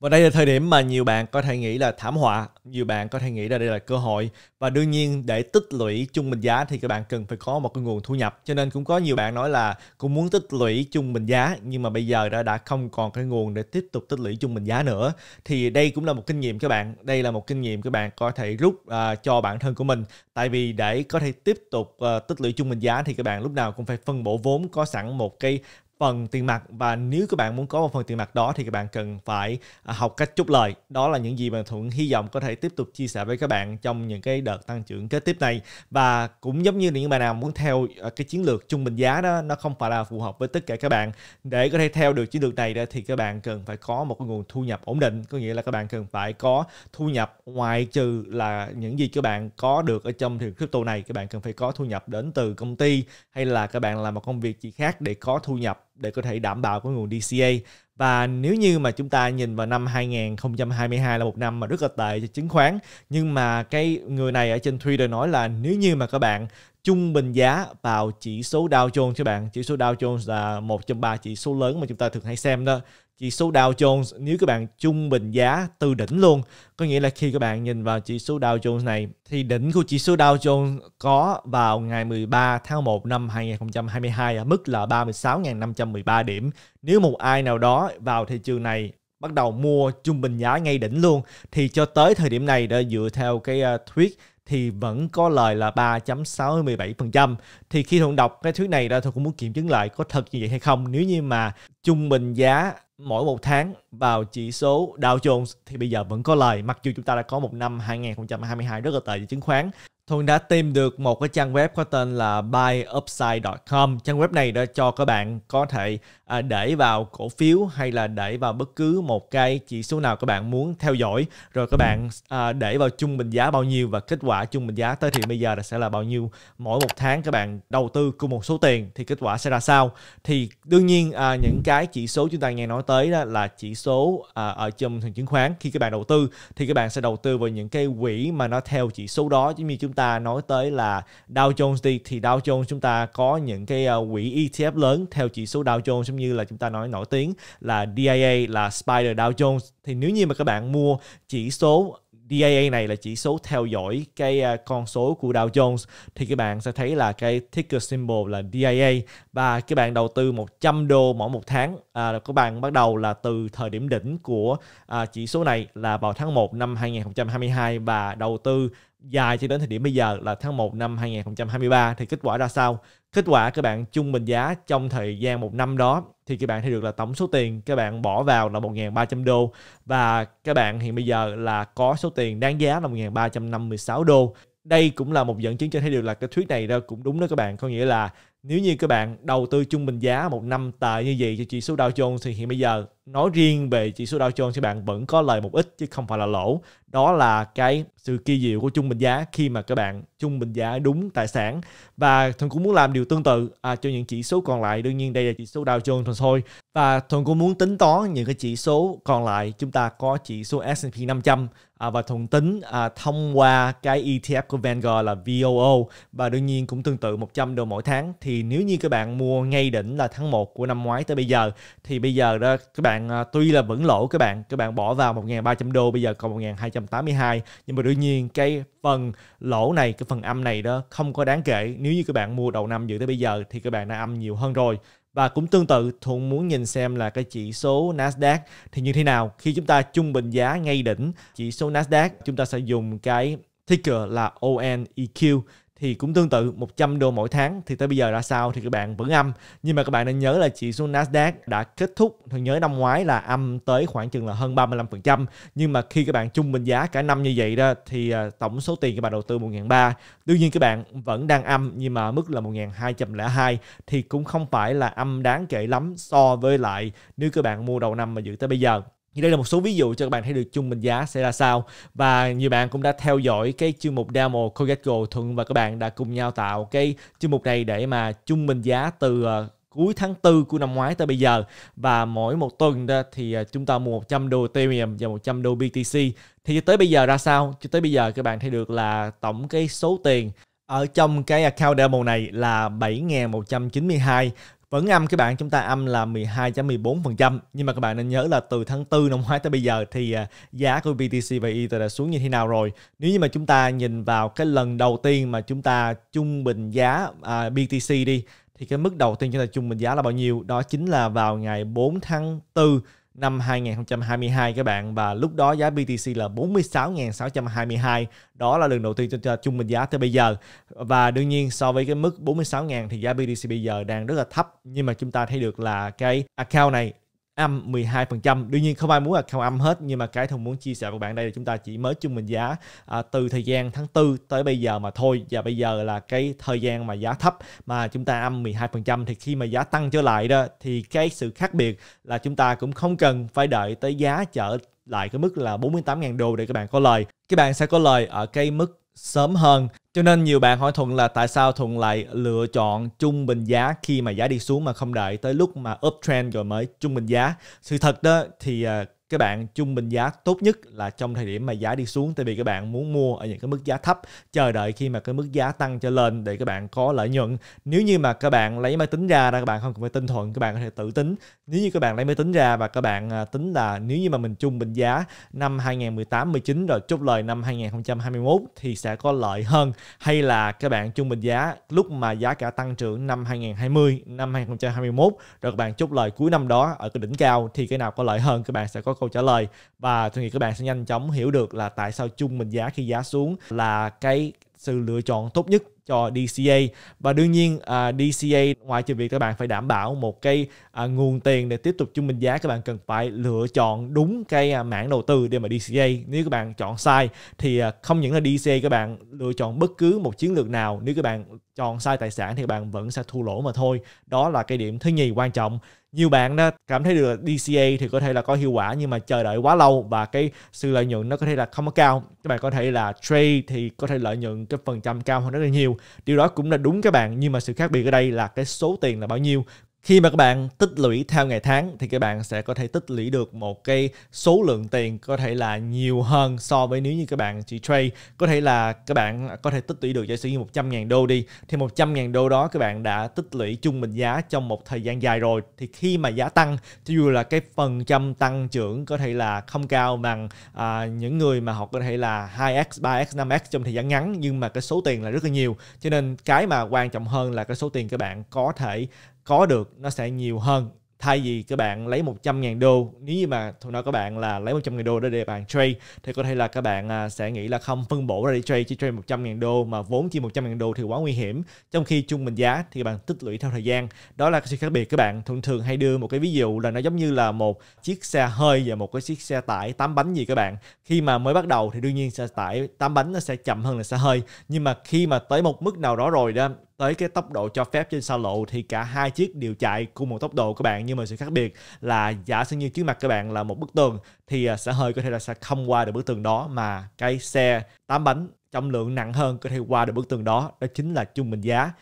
Và đây là thời điểm mà nhiều bạn có thể nghĩ là thảm họa, nhiều bạn có thể nghĩ là đây là cơ hội và đương nhiên để tích lũy chung bình giá thì các bạn cần phải có một cái nguồn thu nhập. Cho nên cũng có nhiều bạn nói là cũng muốn tích lũy chung bình giá nhưng mà bây giờ đã đã không còn cái nguồn để tiếp tục tích lũy chung bình giá nữa. Thì đây cũng là một kinh nghiệm các bạn, đây là một kinh nghiệm các bạn có thể rút uh, cho bản thân của mình. Tại vì để có thể tiếp tục uh, tích lũy chung bình giá thì các bạn lúc nào cũng phải phân bổ vốn có sẵn một cái phần tiền mặt và nếu các bạn muốn có một phần tiền mặt đó thì các bạn cần phải à, học cách chốt lời đó là những gì mà thuận hy vọng có thể tiếp tục chia sẻ với các bạn trong những cái đợt tăng trưởng kế tiếp này và cũng giống như những bạn nào muốn theo à, cái chiến lược trung bình giá đó nó không phải là phù hợp với tất cả các bạn để có thể theo được chiến lược này đó thì các bạn cần phải có một cái nguồn thu nhập ổn định có nghĩa là các bạn cần phải có thu nhập ngoại trừ là những gì các bạn có được ở trong thị trường crypto này các bạn cần phải có thu nhập đến từ công ty hay là các bạn làm một công việc gì khác để có thu nhập để có thể đảm bảo cái nguồn DCA và nếu như mà chúng ta nhìn vào năm 2022 là một năm mà rất là tệ cho chứng khoán nhưng mà cái người này ở trên Twitter nói là nếu như mà các bạn trung bình giá vào chỉ số Dow Jones các bạn chỉ số Dow Jones là một trong ba chỉ số lớn mà chúng ta thường hay xem đó chỉ số Dow Jones nếu các bạn trung bình giá từ đỉnh luôn có nghĩa là khi các bạn nhìn vào chỉ số Dow Jones này thì đỉnh của chỉ số Dow Jones có vào ngày 13 tháng 1 năm 2022 ở mức là 36.513 điểm nếu một ai nào đó vào thị trường này bắt đầu mua trung bình giá ngay đỉnh luôn thì cho tới thời điểm này đã dựa theo cái ờ, thuyết thì vẫn có lời là 3.67%. Thì khi Thuận đọc cái thuyết này ra tôi cũng muốn kiểm chứng lại có thật như vậy hay không. Nếu như mà trung bình giá mỗi một tháng vào chỉ số Dow Jones thì bây giờ vẫn có lời mặc dù chúng ta đã có một năm 2022 rất là tệ về chứng khoán Thuận đã tìm được một cái trang web có tên là buyupside.com. Trang web này đã cho các bạn có thể à, để vào cổ phiếu hay là để vào bất cứ một cái chỉ số nào các bạn muốn theo dõi. Rồi các bạn à, để vào trung bình giá bao nhiêu và kết quả trung bình giá tới thì bây giờ là sẽ là bao nhiêu. Mỗi một tháng các bạn đầu tư cùng một số tiền thì kết quả sẽ ra sao. Thì đương nhiên à, những cái chỉ số chúng ta nghe nói tới đó là chỉ số ở trong thị trường chứng khoán. Khi các bạn đầu tư thì các bạn sẽ đầu tư vào những cái quỹ mà nó theo chỉ số đó giống như chúng ta nói tới là Dow Jones đi thì Dow Jones chúng ta có những cái ờ, quỹ ETF lớn theo chỉ số Dow Jones giống như là chúng ta nói nổi tiếng là DIA là Spider Dow Jones thì nếu như mà các bạn mua chỉ số DAA này là chỉ số theo dõi cái à, con số của Dow Jones thì các bạn sẽ thấy là cái ticker symbol là DAA và các bạn đầu tư 100 đô mỗi một tháng à, các bạn bắt đầu là từ thời điểm đỉnh của à, chỉ số này là vào tháng 1 năm 2022 và đầu tư dài cho đến thời điểm bây giờ là tháng 1 năm 2023 thì kết quả ra sao kết quả các bạn trung bình giá trong thời gian một năm đó thì các bạn thấy được là tổng số tiền các bạn bỏ vào là 1.300 đô và các bạn hiện bây giờ là có số tiền đáng giá là 1.356 đô đây cũng là một dẫn chứng cho thấy được là cái thuyết này đó cũng đúng đó các bạn có nghĩa là nếu như các bạn đầu tư trung bình giá một năm tệ như vậy cho chỉ số Dow Jones thì hiện bây giờ nói riêng về chỉ số Dow Jones thì bạn vẫn có lời một ít chứ không phải là lỗ đó là cái sự kỳ diệu của trung bình giá khi mà các bạn trung bình giá đúng tài sản và thuần cũng muốn làm điều tương tự à, cho những chỉ số còn lại đương nhiên đây là chỉ số Dow Jones thôi và thuần cũng muốn tính toán những cái chỉ số còn lại chúng ta có chỉ số S&P 500 à, và thuần tính à, thông qua cái ETF của Vanguard là VOO và đương nhiên cũng tương tự 100 đô mỗi tháng thì nếu như các bạn mua ngay đỉnh là tháng 1 của năm ngoái tới bây giờ thì bây giờ đó các bạn bạn à, tuy là vẫn lỗ các bạn các bạn bỏ vào 1.300 đô bây giờ còn 1.282 nhưng mà đương nhiên cái phần lỗ này cái phần âm này đó không có đáng kể nếu như các bạn mua đầu năm dự tới bây giờ thì các bạn đã âm nhiều hơn rồi và cũng tương tự Thuận muốn nhìn xem là cái chỉ số Nasdaq thì như thế nào khi chúng ta trung bình giá ngay đỉnh chỉ số Nasdaq chúng ta sẽ dùng cái ticker là ONEQ thì cũng tương tự 100 đô mỗi tháng thì tới bây giờ ra sao thì các bạn vẫn âm nhưng mà các bạn nên nhớ là chỉ số Nasdaq đã kết thúc thường nhớ năm ngoái là âm tới khoảng chừng là hơn 35% nhưng mà khi các bạn trung bình giá cả năm như vậy đó thì ờ, tổng số tiền các bạn đầu tư 1.300 đương nhiên các bạn vẫn đang âm nhưng mà mức là 1.202 thì cũng không phải là âm đáng kể lắm so với lại nếu các bạn mua đầu năm mà giữ tới bây giờ như đây là một số ví dụ cho các bạn thấy được trung bình giá sẽ ra sao và nhiều bạn cũng đã theo dõi cái chương mục demo coingecko Thuận và các bạn đã cùng nhau tạo cái chương mục này để mà trung bình giá từ ờ, cuối tháng 4 của năm ngoái tới bây giờ và mỗi một tuần đó thì ờ, chúng ta mua 100 đô Ethereum và 100 đô BTC thì tới bây giờ ra sao? Cho tới bây giờ các bạn thấy được là tổng cái số tiền ở trong cái account demo này là 7.192 vẫn âm các bạn, chúng ta âm là 12.14%. Nhưng mà các bạn nên nhớ là từ tháng 4 năm ngoái tới bây giờ thì à, giá của BTC và Ether đã xuống như thế nào rồi. Nếu như mà chúng ta nhìn vào cái lần đầu tiên mà chúng ta trung bình giá à, BTC đi, thì cái mức đầu tiên chúng ta trung bình giá là bao nhiêu? Đó chính là vào ngày 4 tháng 4 năm 2022 các bạn và lúc đó giá BTC là 46.622 đó là lần đầu tiên cho trung bình giá tới bây giờ và đương nhiên so với cái mức 46.000 thì giá BTC bây giờ đang rất là thấp nhưng mà chúng ta thấy được là cái account này âm 12%. Đương nhiên không ai muốn là không âm hết nhưng mà cái thông muốn chia sẻ với bạn đây là chúng ta chỉ mới trung bình giá à, từ thời gian tháng 4 tới bây giờ mà thôi và bây giờ là cái thời gian mà giá thấp mà chúng ta âm 12% thì khi mà giá tăng trở lại đó thì cái sự khác biệt là chúng ta cũng không cần phải đợi tới giá trở lại cái mức là 48.000 đô để các bạn có lời. Các bạn sẽ có lời ở cái mức sớm hơn. Cho nên nhiều bạn hỏi Thuận là tại sao Thuận lại lựa chọn trung bình giá khi mà giá đi xuống mà không đợi tới lúc mà uptrend rồi mới trung bình giá. Sự thật đó thì à, các bạn trung bình giá tốt nhất là trong thời điểm mà giá đi xuống tại vì các bạn muốn mua ở những cái mức giá thấp chờ đợi khi mà cái mức giá tăng cho lên để các bạn có lợi nhuận nếu như mà các bạn lấy máy tính ra ra các bạn không cần phải tinh thuận các bạn có thể tự tính nếu như các bạn lấy máy tính ra và các bạn à, tính là nếu như mà mình trung bình giá năm 2018 19 rồi chốt lời năm 2021 thì sẽ có lợi hơn hay là các bạn trung bình giá lúc mà giá cả tăng trưởng năm 2020 năm 2021 rồi các bạn chốt lời cuối năm đó ở cái đỉnh cao thì cái nào có lợi hơn các bạn sẽ có câu trả lời và tôi nghĩ các bạn sẽ nhanh chóng hiểu được là tại sao chung mình giá khi giá xuống là cái sự lựa chọn tốt nhất cho DCA và đương nhiên uh, à, DCA ngoài trừ việc các bạn phải đảm bảo một cái uh, nguồn tiền để tiếp tục chung bình giá các bạn cần phải lựa chọn đúng cái uh, mảng đầu tư để mà DCA nếu các bạn chọn sai thì uh, không những là DCA các bạn lựa chọn bất cứ một chiến lược nào nếu các bạn chọn sai tài sản thì các bạn vẫn sẽ thua lỗ mà thôi đó là cái điểm thứ nhì quan trọng nhiều bạn đó cảm thấy được DCA thì có thể là có hiệu quả nhưng mà chờ đợi quá lâu và cái sự lợi nhuận nó có thể là không có cao các bạn có thể là trade thì có thể lợi nhuận cái phần trăm cao hơn rất là nhiều điều đó cũng là đúng các bạn nhưng mà sự khác biệt ở đây là cái số tiền là bao nhiêu khi mà các bạn tích lũy theo ngày tháng thì các bạn sẽ có thể tích lũy được một cái số lượng tiền có thể là nhiều hơn so với nếu như các bạn chỉ trade có thể là các bạn có thể tích lũy được giả sử như 100.000 đô đi thì 100.000 đô đó các bạn đã tích lũy trung bình giá trong một thời gian dài rồi thì khi mà giá tăng cho dù là cái phần trăm tăng trưởng có thể là không cao bằng à, những người mà họ có thể là 2x 3x 5x trong thời gian ngắn nhưng mà cái số tiền là rất là nhiều cho nên cái mà quan trọng hơn là cái số tiền các bạn có thể có được nó sẽ nhiều hơn thay vì các bạn lấy 100.000 đô nếu như mà thôi nói các bạn là lấy 100.000 đô để để bạn trade thì có thể là các bạn à, sẽ nghĩ là không phân bổ ra để trade chỉ trade 100.000 đô mà vốn chỉ 100.000 đô thì quá nguy hiểm trong khi trung bình giá thì bạn tích lũy theo thời gian đó là cái sự khác biệt các bạn thường thường hay đưa một cái ví dụ là nó giống như là một chiếc xe hơi và một cái chiếc xe tải 8 bánh gì các bạn khi mà mới bắt đầu thì đương nhiên xe tải 8 bánh nó sẽ chậm hơn là xe hơi nhưng mà khi mà tới một mức nào đó rồi đó tới cái tốc độ cho phép trên xa lộ thì cả hai chiếc đều chạy cùng một tốc độ các bạn nhưng mà sự khác biệt là giả sử như trước mặt các bạn là một bức tường thì à, sẽ hơi có thể là sẽ không qua được bức tường đó mà cái xe tám bánh trọng lượng nặng hơn có thể qua được bức tường đó đó chính là trung bình giá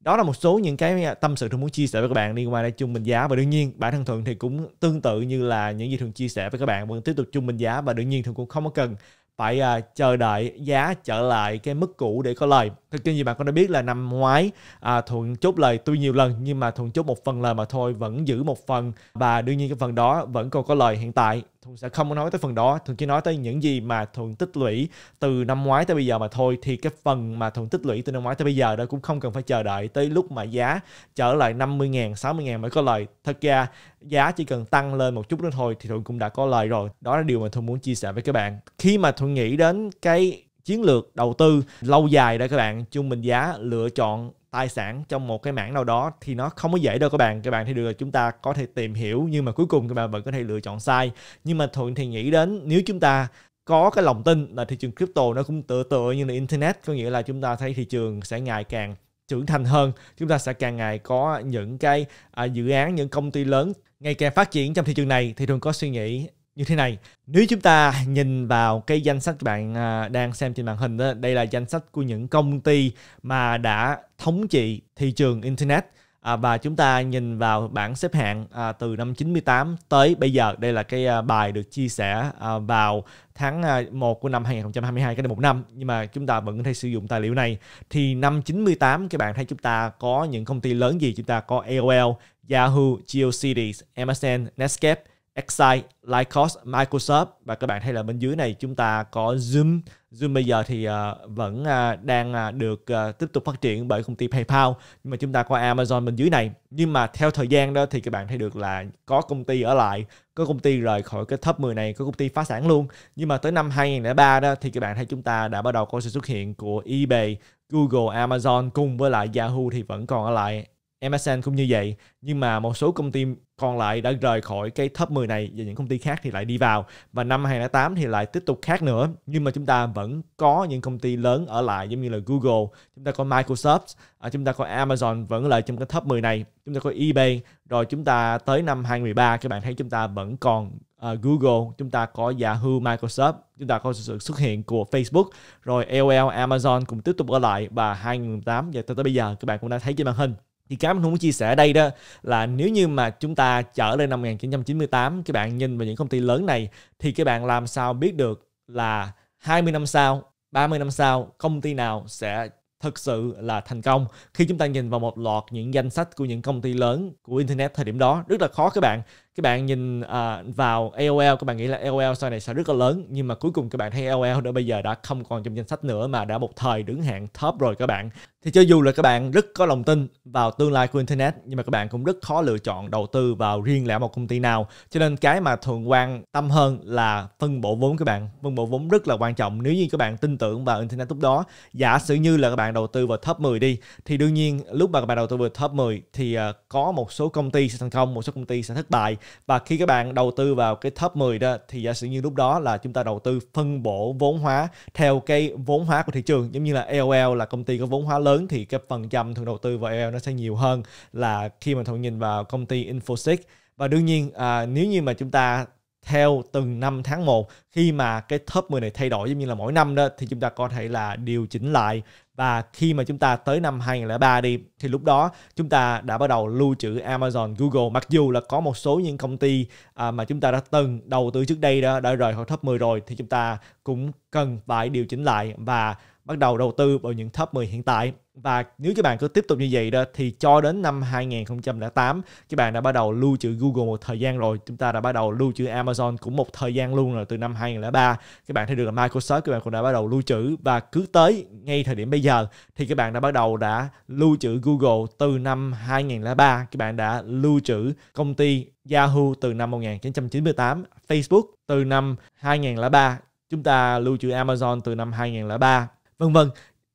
đó là một số những cái à, tâm sự tôi muốn chia sẻ với các bạn liên quan đến trung bình giá và đương nhiên bản thân thuận thì cũng tương tự như là những gì thường chia sẻ với các bạn vẫn tiếp tục trung bình giá và đương nhiên thường cũng không có cần phải à, chờ đợi giá trở lại cái mức cũ để có lời. Thực ra như bạn cũng đã biết là năm ngoái à, Thuận chốt lời tuy nhiều lần nhưng mà Thuận chốt một phần lời mà thôi vẫn giữ một phần và đương nhiên cái phần đó vẫn còn có lời hiện tại thường sẽ không nói tới phần đó thường chỉ nói tới những gì mà thường tích lũy từ năm ngoái tới bây giờ mà thôi thì cái phần mà thường tích lũy từ năm ngoái tới bây giờ đó cũng không cần phải chờ đợi tới lúc mà giá trở lại 50 ngàn 60 ngàn mới có lời thật ra giá chỉ cần tăng lên một chút nữa thôi thì thuận cũng đã có lời rồi đó là điều mà thuận muốn chia sẻ với các bạn khi mà thuận nghĩ đến cái chiến lược đầu tư lâu dài đó các bạn chung bình giá lựa chọn tài sản trong một cái mảng nào đó thì nó không có dễ đâu các bạn các bạn thấy được là chúng ta có thể tìm hiểu nhưng mà cuối cùng các bạn vẫn có thể lựa chọn sai nhưng mà thuận thì nghĩ đến nếu chúng ta có cái lòng tin là thị trường crypto nó cũng tựa tựa như là internet có nghĩa là chúng ta thấy thị trường sẽ ngày càng trưởng thành hơn chúng ta sẽ càng ngày có những cái à, dự án những công ty lớn ngày càng phát triển trong thị trường này thì thường có suy nghĩ như thế này nếu chúng ta nhìn vào cái danh sách bạn à, đang xem trên màn hình đó đây là danh sách của những công ty mà đã thống trị thị trường internet À, và chúng ta nhìn vào bảng xếp hạng à, từ năm 98 tới bây giờ đây là cái à, bài được chia sẻ à, vào tháng à, 1 của năm 2022 cái này một năm nhưng mà chúng ta vẫn có thể sử dụng tài liệu này thì năm 98 các bạn thấy chúng ta có những công ty lớn gì chúng ta có AOL, Yahoo, GeoCities, MSN, Netscape Excite, Lycos, Microsoft và các bạn thấy là bên dưới này chúng ta có Zoom. Zoom bây giờ thì ờ, vẫn ờ, đang ờ, được tiếp tục phát triển bởi công ty PayPal nhưng mà chúng ta có Amazon bên dưới này. Nhưng mà theo thời gian đó thì các bạn thấy được là có công ty ở lại, có công ty rời khỏi cái top 10 này, có công ty phá sản luôn. Nhưng mà tới năm 2003 đó thì các bạn thấy chúng ta đã bắt đầu có sự xuất hiện của eBay, Google, Amazon cùng với lại Yahoo thì vẫn còn ở lại MSN cũng như vậy nhưng mà một số công ty còn lại đã rời khỏi cái top 10 này và những công ty khác thì lại đi vào và năm 2008 thì lại tiếp tục khác nữa nhưng mà chúng ta vẫn có những công ty lớn ở lại giống như là Google chúng ta có Microsoft à, chúng ta có Amazon vẫn lại trong cái top 10 này chúng ta có eBay rồi chúng ta tới năm 2013 các bạn thấy chúng ta vẫn còn uh, Google chúng ta có Yahoo Microsoft chúng ta có sự xuất hiện của Facebook rồi AOL Amazon cũng tiếp tục ở lại và 2008 và tới, tới bây giờ các bạn cũng đã thấy trên màn hình thì cái mình không muốn chia sẻ ở đây đó là nếu như mà chúng ta trở lên năm 1998 các bạn nhìn vào những công ty lớn này thì các bạn làm sao biết được là 20 năm sau, 30 năm sau công ty nào sẽ thực sự là thành công khi chúng ta nhìn vào một loạt những danh sách của những công ty lớn của internet thời điểm đó rất là khó các bạn các bạn nhìn à, vào AOL các bạn nghĩ là AOL sau này sẽ rất là lớn nhưng mà cuối cùng các bạn thấy AOL đã bây giờ đã không còn trong danh sách nữa mà đã một thời đứng hạng top rồi các bạn thì cho dù là các bạn rất có lòng tin vào tương lai của internet nhưng mà các bạn cũng rất khó lựa chọn đầu tư vào riêng lẻ một công ty nào cho nên cái mà thường quan tâm hơn là phân bổ vốn các bạn phân bổ vốn rất là quan trọng nếu như các bạn tin tưởng vào internet lúc đó giả sử như là các bạn đầu tư vào top 10 đi thì đương nhiên lúc mà các bạn đầu tư vào top 10 thì à, có một số công ty sẽ thành công một số công ty sẽ thất bại và khi các bạn đầu tư vào cái top 10 đó thì giả sử như lúc đó là chúng ta đầu tư phân bổ vốn hóa theo cái vốn hóa của thị trường giống như là EOL là công ty có vốn hóa lớn thì cái phần trăm thường đầu tư vào EOL nó sẽ nhiều hơn là khi mà thường nhìn vào công ty Infosys và đương nhiên à, nếu như mà chúng ta theo từng năm tháng 1 khi mà cái top 10 này thay đổi giống như là mỗi năm đó thì chúng ta có thể là điều chỉnh lại và khi mà chúng ta tới năm 2003 đi thì lúc đó chúng ta đã bắt đầu lưu trữ Amazon, Google mặc dù là có một số những công ty à, mà chúng ta đã từng đầu tư trước đây đó đã rời khỏi top 10 rồi thì chúng ta cũng cần phải điều chỉnh lại và bắt đầu đầu tư vào những top 10 hiện tại và nếu các bạn cứ tiếp tục như vậy đó thì cho đến năm 2008 các bạn đã bắt đầu lưu trữ Google một thời gian rồi chúng ta đã bắt đầu lưu trữ Amazon cũng một thời gian luôn rồi từ năm 2003 các bạn thấy được là Microsoft các bạn cũng đã bắt đầu lưu trữ và cứ tới ngay thời điểm bây giờ thì các bạn đã bắt đầu đã lưu trữ Google từ năm 2003 các bạn đã lưu trữ công ty Yahoo từ năm 1998 Facebook từ năm 2003 chúng ta lưu trữ Amazon từ năm 2003 vân vân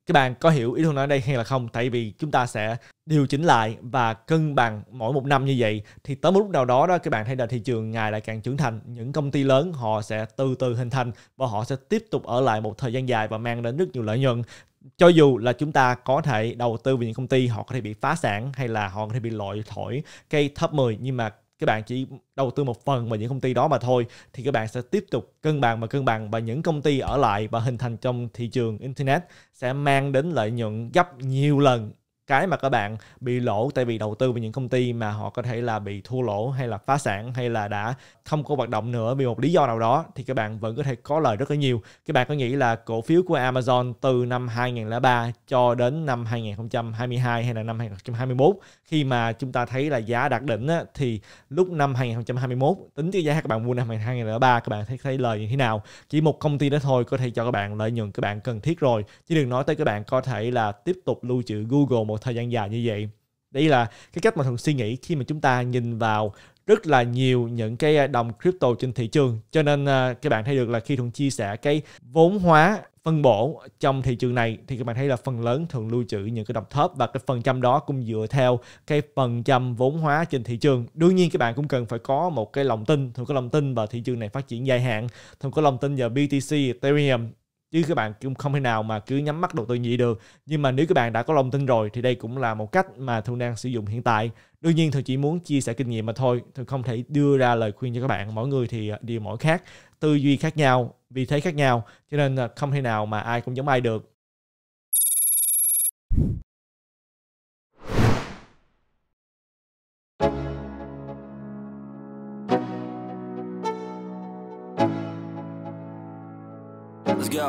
các bạn có hiểu ý tôi nói đây hay là không tại vì chúng ta sẽ điều chỉnh lại và cân bằng mỗi một năm như vậy thì tới một lúc nào đó đó các bạn thấy là thị trường ngày lại càng trưởng thành những công ty lớn họ sẽ từ từ hình thành và họ sẽ tiếp tục ở lại một thời gian dài và mang đến rất nhiều lợi nhuận cho dù là chúng ta có thể đầu tư vào những công ty họ có thể bị phá sản hay là họ có thể bị loại thổi cây thấp 10 nhưng mà các bạn chỉ đầu tư một phần vào những công ty đó mà thôi thì các bạn sẽ tiếp tục cân bằng và cân bằng và những công ty ở lại và hình thành trong thị trường internet sẽ mang đến lợi nhuận gấp nhiều lần cái mà các bạn bị lỗ tại vì đầu tư vào những công ty mà họ có thể là bị thua lỗ hay là phá sản hay là đã không có hoạt động nữa vì một lý do nào đó thì các bạn vẫn có thể có lời rất là nhiều. Các bạn có nghĩ là cổ phiếu của Amazon từ năm 2003 cho đến năm 2022 hay là năm 2021 khi mà chúng ta thấy là giá đạt đỉnh á, thì lúc năm 2021 tính cái giá các bạn mua năm 2003 các bạn thấy thấy lời như thế nào. Chỉ một công ty đó thôi có thể cho các bạn lợi nhuận các bạn cần thiết rồi. Chứ đừng nói tới các bạn có thể là tiếp tục lưu trữ Google một thời gian dài như vậy đây là cái cách mà thường suy nghĩ khi mà chúng ta nhìn vào rất là nhiều những cái à, đồng crypto trên thị trường cho nên à, các bạn thấy được là khi thường chia sẻ cái vốn hóa phân bổ trong thị trường này thì các bạn thấy là phần lớn thường lưu trữ những cái đồng thớp và cái phần trăm đó cũng dựa theo cái phần trăm vốn hóa trên thị trường đương nhiên các bạn cũng cần phải có một cái lòng tin thường có lòng tin vào thị trường này phát triển dài hạn thường có lòng tin vào BTC Ethereum chứ các bạn cũng không thể nào mà cứ nhắm mắt đầu tư gì được nhưng mà nếu các bạn đã có lòng tin rồi thì đây cũng là một cách mà thường đang sử dụng hiện tại đương nhiên tôi chỉ muốn chia sẻ kinh nghiệm mà thôi tôi không thể đưa ra lời khuyên cho các bạn mỗi người thì à, điều mỗi khác tư duy khác nhau vị thế khác nhau cho nên à, không thể nào mà ai cũng giống ai được